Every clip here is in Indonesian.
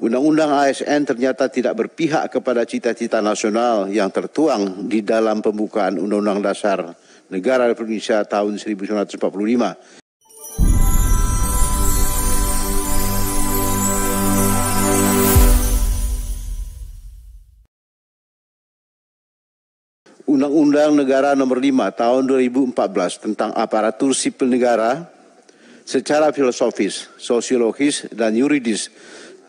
Undang-undang ASN ternyata tidak berpihak kepada cita-cita nasional yang tertuang di dalam pembukaan Undang-Undang Dasar Negara Republik Indonesia tahun 1945. Undang-Undang Negara Nomor 5 Tahun 2014 tentang aparatur sipil negara secara filosofis, sosiologis, dan yuridis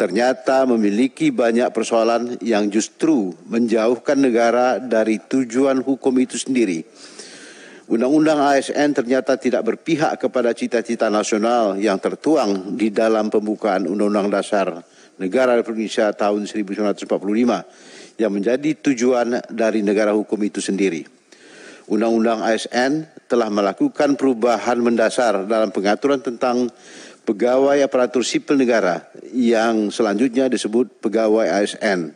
ternyata memiliki banyak persoalan yang justru menjauhkan negara dari tujuan hukum itu sendiri. Undang-undang ASN ternyata tidak berpihak kepada cita-cita nasional yang tertuang di dalam pembukaan Undang-Undang Dasar Negara Republik Indonesia tahun 1945 yang menjadi tujuan dari negara hukum itu sendiri. Undang-Undang ASN telah melakukan perubahan mendasar dalam pengaturan tentang pegawai aparatur sipil negara yang selanjutnya disebut pegawai ASN.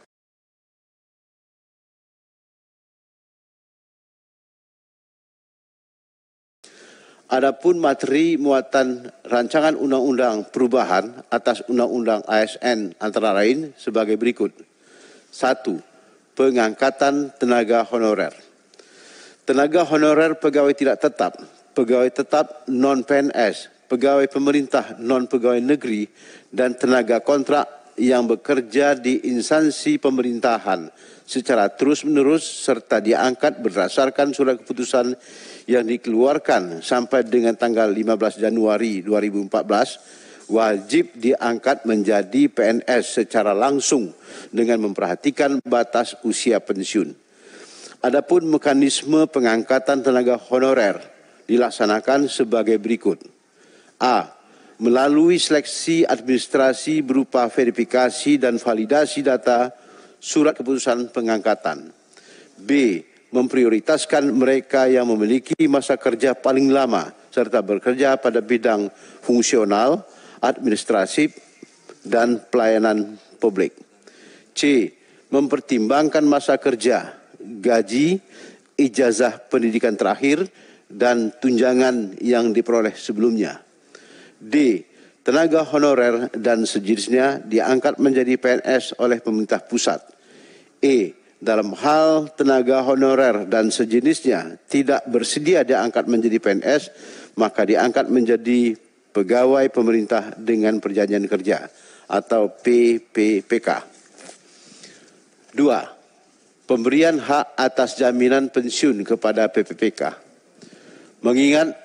Adapun materi muatan rancangan undang-undang perubahan atas undang-undang ASN antara lain sebagai berikut. Satu, pengangkatan tenaga honorer. Tenaga honorer pegawai tidak tetap, pegawai tetap non-PNS pegawai pemerintah non pegawai negeri dan tenaga kontrak yang bekerja di instansi pemerintahan secara terus-menerus serta diangkat berdasarkan surat keputusan yang dikeluarkan sampai dengan tanggal 15 Januari 2014 wajib diangkat menjadi PNS secara langsung dengan memperhatikan batas usia pensiun. Adapun mekanisme pengangkatan tenaga honorer dilaksanakan sebagai berikut. A. Melalui seleksi administrasi berupa verifikasi dan validasi data surat keputusan pengangkatan. B. Memprioritaskan mereka yang memiliki masa kerja paling lama serta bekerja pada bidang fungsional, administrasi, dan pelayanan publik. C. Mempertimbangkan masa kerja, gaji, ijazah pendidikan terakhir, dan tunjangan yang diperoleh sebelumnya. D. Tenaga honorer dan sejenisnya diangkat menjadi PNS oleh pemerintah pusat. E. Dalam hal tenaga honorer dan sejenisnya tidak bersedia diangkat menjadi PNS, maka diangkat menjadi pegawai pemerintah dengan perjanjian kerja atau PPPK. dua. Pemberian hak atas jaminan pensiun kepada PPPK. Mengingat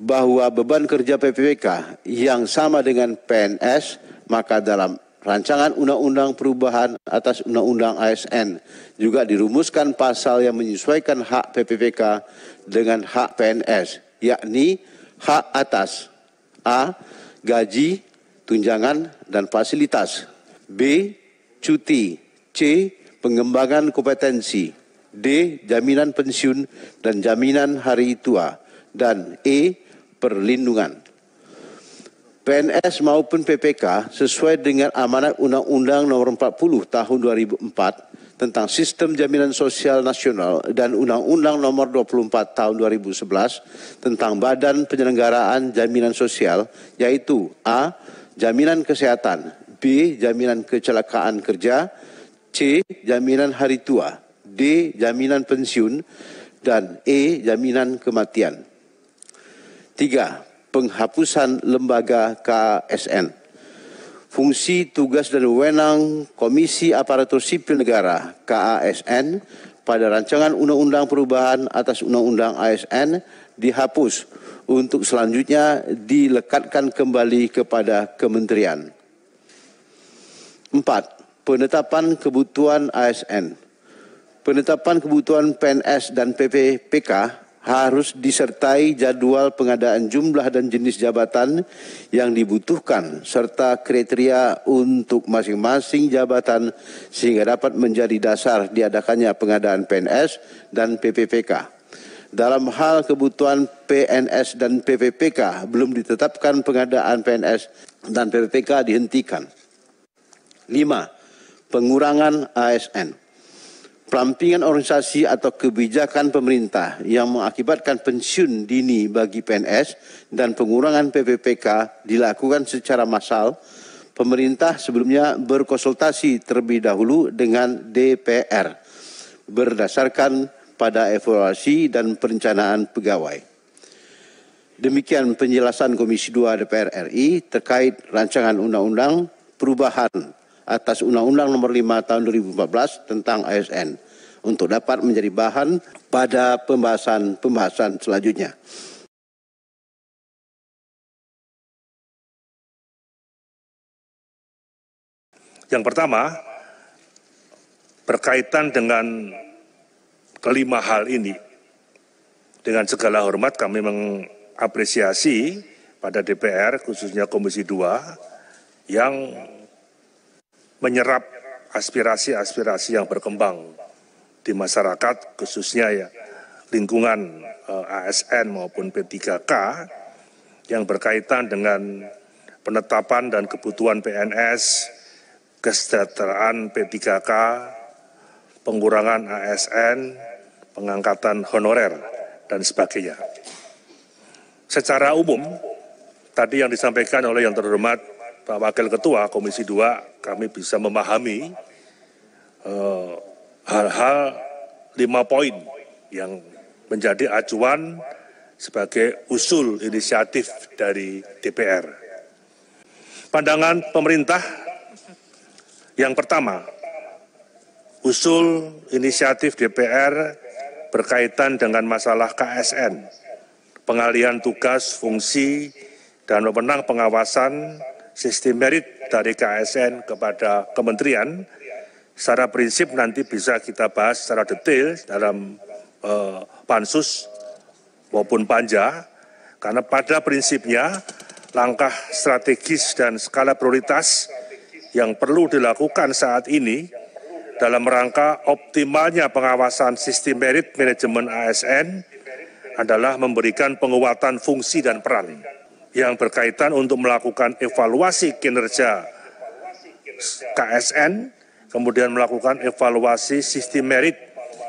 bahwa beban kerja PPPK yang sama dengan PNS maka dalam rancangan undang-undang perubahan atas undang-undang ASN juga dirumuskan pasal yang menyesuaikan hak PPPK dengan hak PNS yakni hak atas A gaji, tunjangan dan fasilitas B cuti C pengembangan kompetensi D jaminan pensiun dan jaminan hari tua dan E perlindungan. PNS maupun PPK sesuai dengan amanat Undang-Undang Nomor 40 Tahun 2004 tentang Sistem Jaminan Sosial Nasional dan Undang-Undang Nomor 24 Tahun 2011 tentang Badan Penyelenggaraan Jaminan Sosial yaitu A. Jaminan Kesehatan B. Jaminan Kecelakaan Kerja C. Jaminan Hari Tua D. Jaminan Pensiun dan E. Jaminan Kematian Tiga, penghapusan lembaga KSN. Fungsi, tugas, dan wewenang Komisi Aparatur Sipil Negara KASN pada rancangan Undang-Undang Perubahan atas Undang-Undang ASN dihapus untuk selanjutnya dilekatkan kembali kepada kementerian. Empat, penetapan kebutuhan ASN. Penetapan kebutuhan PNS dan PPPK harus disertai jadwal pengadaan jumlah dan jenis jabatan yang dibutuhkan serta kriteria untuk masing-masing jabatan sehingga dapat menjadi dasar diadakannya pengadaan PNS dan PPPK. Dalam hal kebutuhan PNS dan PPPK belum ditetapkan pengadaan PNS dan PPPK dihentikan. 5. Pengurangan ASN pelampingan organisasi atau kebijakan pemerintah yang mengakibatkan pensiun dini bagi PNS dan pengurangan PPPK dilakukan secara massal, pemerintah sebelumnya berkonsultasi terlebih dahulu dengan DPR berdasarkan pada evaluasi dan perencanaan pegawai. Demikian penjelasan Komisi 2 DPR RI terkait rancangan undang-undang perubahan atas Undang-Undang Nomor 5 Tahun 2014 tentang ASN untuk dapat menjadi bahan pada pembahasan-pembahasan selanjutnya. Yang pertama, berkaitan dengan kelima hal ini. Dengan segala hormat kami mengapresiasi pada DPR, khususnya Komisi 2, yang menyerap aspirasi-aspirasi yang berkembang di masyarakat khususnya ya lingkungan eh, ASN maupun P3K yang berkaitan dengan penetapan dan kebutuhan PNS, kesejahteraan P3K, pengurangan ASN, pengangkatan honorer, dan sebagainya. Secara umum, tadi yang disampaikan oleh yang terhormat Pak Wakil Ketua Komisi 2 kami bisa memahami eh, hal-hal uh, lima poin yang menjadi acuan sebagai usul inisiatif dari DPR. Pandangan pemerintah yang pertama, usul inisiatif DPR berkaitan dengan masalah KSN, pengalian tugas, fungsi, dan wewenang pengawasan sistem merit dari KSN kepada kementerian secara prinsip nanti bisa kita bahas secara detail dalam eh, pansus maupun panja karena pada prinsipnya langkah strategis dan skala prioritas yang perlu dilakukan saat ini dalam rangka optimalnya pengawasan sistem merit manajemen ASN adalah memberikan penguatan fungsi dan peran yang berkaitan untuk melakukan evaluasi kinerja KSN, kemudian melakukan evaluasi sistem merit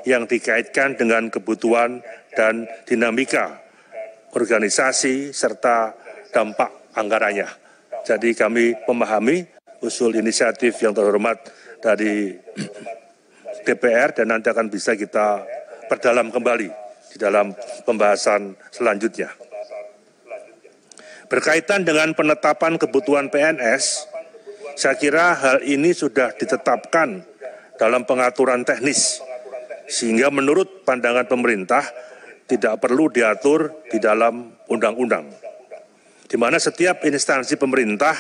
yang dikaitkan dengan kebutuhan dan dinamika organisasi serta dampak anggarannya. Jadi kami memahami usul inisiatif yang terhormat dari DPR dan nanti akan bisa kita perdalam kembali di dalam pembahasan selanjutnya. Berkaitan dengan penetapan kebutuhan PNS, saya kira hal ini sudah ditetapkan dalam pengaturan teknis, sehingga menurut pandangan pemerintah tidak perlu diatur di dalam undang-undang, di mana setiap instansi pemerintah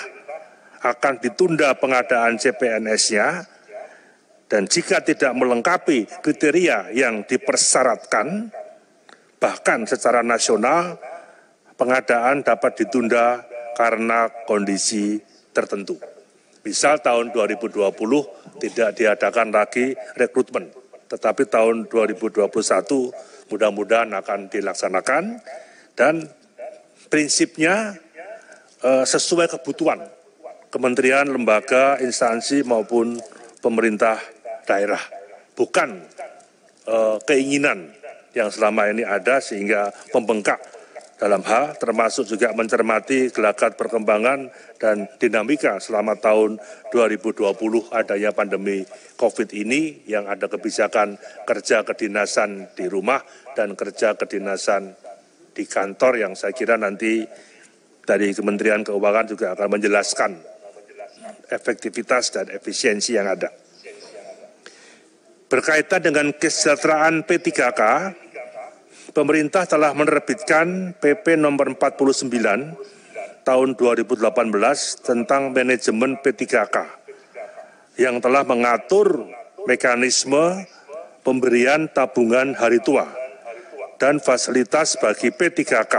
akan ditunda pengadaan CPNS-nya, dan jika tidak melengkapi kriteria yang dipersyaratkan, bahkan secara nasional pengadaan dapat ditunda karena kondisi tertentu. Misal tahun 2020 tidak diadakan lagi rekrutmen, tetapi tahun 2021 mudah-mudahan akan dilaksanakan dan prinsipnya eh, sesuai kebutuhan kementerian, lembaga, instansi maupun pemerintah daerah, bukan eh, keinginan yang selama ini ada sehingga pembengkak dalam hal termasuk juga mencermati gelagat perkembangan dan dinamika selama tahun 2020 adanya pandemi COVID ini yang ada kebijakan kerja kedinasan di rumah dan kerja kedinasan di kantor yang saya kira nanti dari Kementerian Keuangan juga akan menjelaskan efektivitas dan efisiensi yang ada. Berkaitan dengan kesejahteraan P3K, pemerintah telah menerbitkan PP nomor 49 tahun 2018 tentang manajemen P3K yang telah mengatur mekanisme pemberian tabungan hari tua dan fasilitas bagi P3K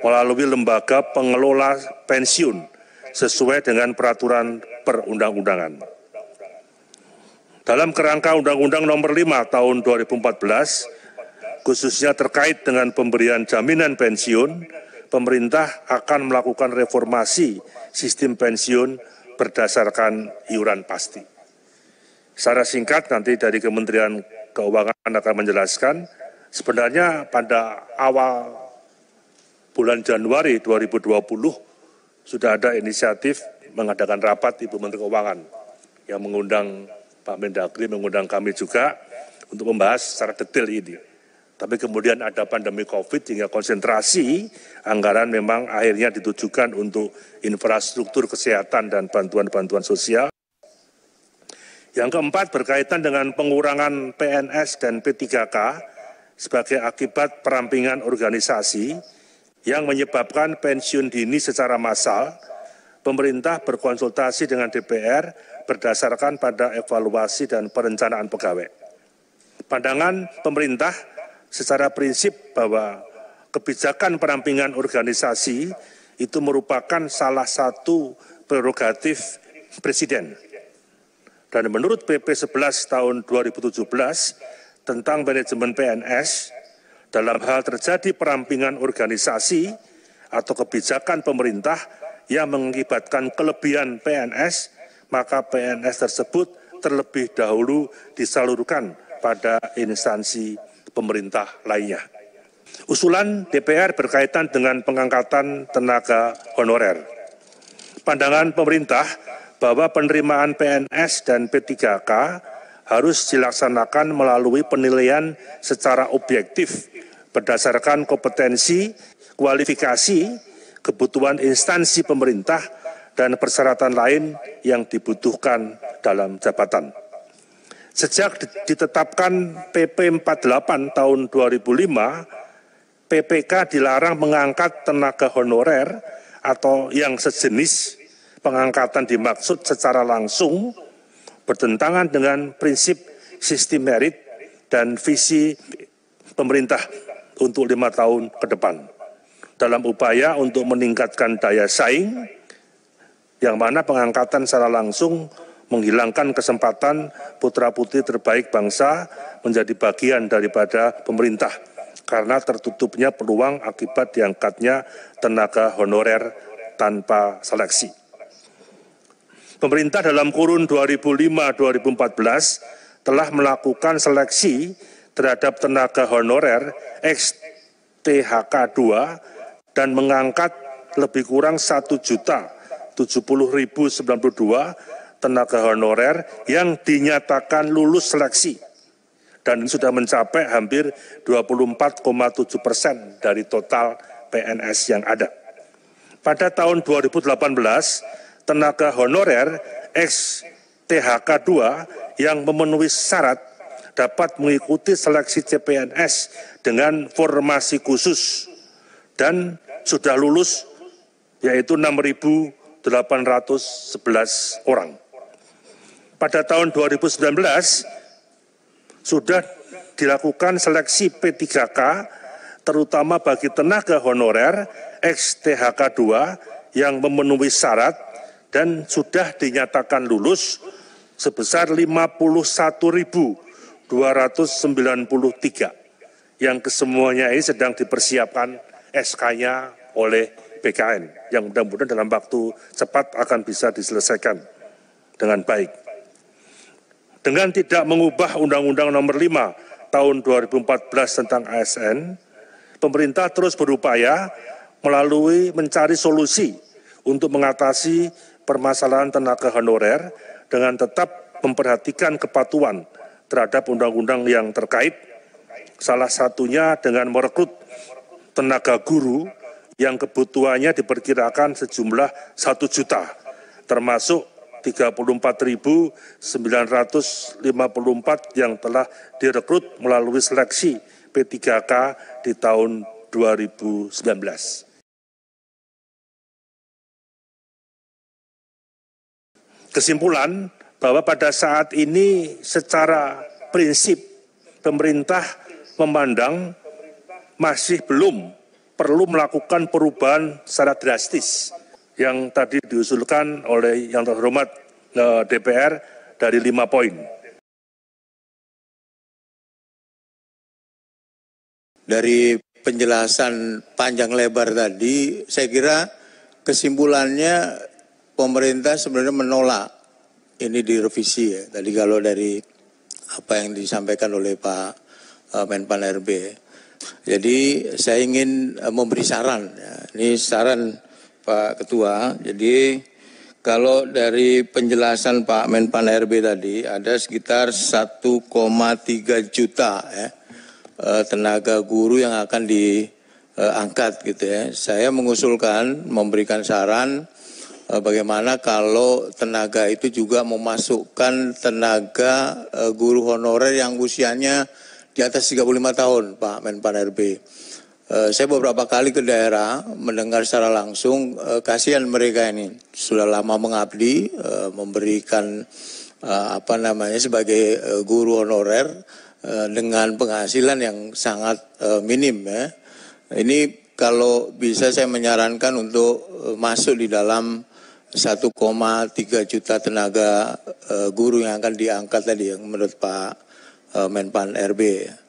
melalui lembaga pengelola pensiun sesuai dengan peraturan perundang-undangan. Dalam kerangka Undang-Undang Nomor 5 Tahun 2014 khususnya terkait dengan pemberian jaminan pensiun, pemerintah akan melakukan reformasi sistem pensiun berdasarkan iuran pasti. Secara singkat nanti dari Kementerian Keuangan akan menjelaskan, sebenarnya pada awal bulan Januari 2020 sudah ada inisiatif mengadakan rapat Ibu Menteri Keuangan yang mengundang Pak Mendagri, mengundang kami juga untuk membahas secara detail ini. Tapi kemudian ada pandemi COVID sehingga konsentrasi anggaran memang akhirnya ditujukan untuk infrastruktur kesehatan dan bantuan-bantuan sosial. Yang keempat berkaitan dengan pengurangan PNS dan P3K sebagai akibat perampingan organisasi yang menyebabkan pensiun dini secara massal. Pemerintah berkonsultasi dengan DPR berdasarkan pada evaluasi dan perencanaan pegawai. Pandangan pemerintah secara prinsip bahwa kebijakan perampingan organisasi itu merupakan salah satu prerogatif Presiden. Dan menurut PP 11 tahun 2017 tentang manajemen PNS, dalam hal terjadi perampingan organisasi atau kebijakan pemerintah yang mengakibatkan kelebihan PNS, maka PNS tersebut terlebih dahulu disalurkan pada instansi pemerintah lainnya. Usulan DPR berkaitan dengan pengangkatan tenaga honorer. Pandangan pemerintah bahwa penerimaan PNS dan P3K harus dilaksanakan melalui penilaian secara objektif berdasarkan kompetensi, kualifikasi, kebutuhan instansi pemerintah, dan persyaratan lain yang dibutuhkan dalam jabatan. Sejak ditetapkan PP 48 tahun 2005, PPK dilarang mengangkat tenaga honorer atau yang sejenis pengangkatan dimaksud secara langsung bertentangan dengan prinsip sistem merit dan visi pemerintah untuk lima tahun ke depan dalam upaya untuk meningkatkan daya saing yang mana pengangkatan secara langsung menghilangkan kesempatan putra-putri terbaik bangsa menjadi bagian daripada pemerintah karena tertutupnya peluang akibat diangkatnya tenaga honorer tanpa seleksi. Pemerintah dalam kurun 2005-2014 telah melakukan seleksi terhadap tenaga honorer XTHK2 dan mengangkat lebih kurang 1 juta 70.092 tenaga honorer yang dinyatakan lulus seleksi dan sudah mencapai hampir 24,7 persen dari total PNS yang ada. Pada tahun 2018, tenaga honorer ex THK 2 yang memenuhi syarat dapat mengikuti seleksi CPNS dengan formasi khusus dan sudah lulus yaitu 6.811 orang pada tahun 2019 sudah dilakukan seleksi P3K terutama bagi tenaga honorer XTHK2 yang memenuhi syarat dan sudah dinyatakan lulus sebesar 51.293 yang kesemuanya ini sedang dipersiapkan SK-nya oleh BKN yang mudah-mudahan dalam waktu cepat akan bisa diselesaikan dengan baik dengan tidak mengubah Undang-Undang Nomor 5 Tahun 2014 tentang ASN, pemerintah terus berupaya melalui mencari solusi untuk mengatasi permasalahan tenaga honorer dengan tetap memperhatikan kepatuhan terhadap undang-undang yang terkait, salah satunya dengan merekrut tenaga guru yang kebutuhannya diperkirakan sejumlah satu juta, termasuk 34.954 yang telah direkrut melalui seleksi P3K di tahun 2019. Kesimpulan bahwa pada saat ini secara prinsip pemerintah memandang masih belum perlu melakukan perubahan secara drastis yang tadi diusulkan oleh yang terhormat eh, DPR dari lima poin. Dari penjelasan panjang lebar tadi, saya kira kesimpulannya pemerintah sebenarnya menolak ini direvisi ya. Tadi kalau dari apa yang disampaikan oleh Pak eh, Menpan RB. Jadi saya ingin eh, memberi saran. Ya. Ini saran Pak Ketua. Jadi kalau dari penjelasan Pak Menpan RB tadi ada sekitar 1,3 juta ya, eh, tenaga guru yang akan diangkat gitu ya. Saya mengusulkan memberikan saran eh, bagaimana kalau tenaga itu juga memasukkan tenaga eh, guru honorer yang usianya di atas 35 tahun Pak Menpan RB. Eh, saya beberapa kali ke daerah mendengar secara langsung uh, kasihan mereka ini sudah lama mengabdi uh, memberikan apa namanya sebagai guru honorer dengan penghasilan yang sangat minim ya. Ini kalau bisa saya menyarankan untuk masuk di dalam 1,3 juta tenaga guru yang akan diangkat tadi yang menurut Pak Menpan RB ya.